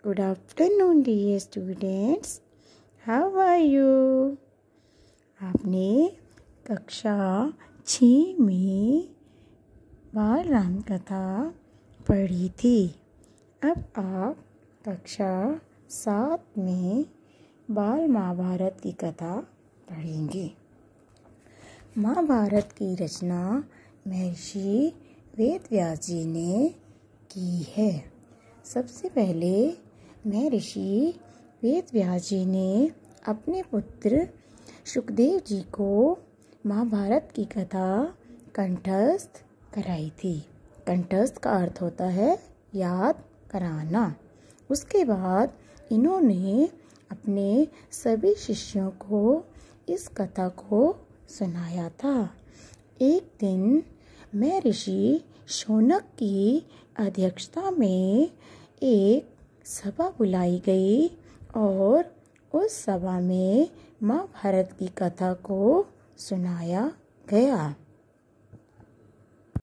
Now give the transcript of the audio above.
Good afternoon, dear students. How are you? आपने कक्षा छ में बाल राम कथा पढ़ी थी अब आप कक्षा सात में बाल महाभारत की कथा पढ़ेंगे महाभारत की रचना महर्षि वेद व्यास जी ने की है सबसे पहले में ऋषि वेद व्यास जी ने अपने पुत्र सुखदेव जी को महाभारत की कथा कंठस्थ कराई थी कंठस्थ का अर्थ होता है याद कराना उसके बाद इन्होंने अपने सभी शिष्यों को इस कथा को सुनाया था एक दिन मैं ऋषि शौनक की अध्यक्षता में एक सभा बुलाई गई और उस सभा में महाभारत की कथा को सुनाया गया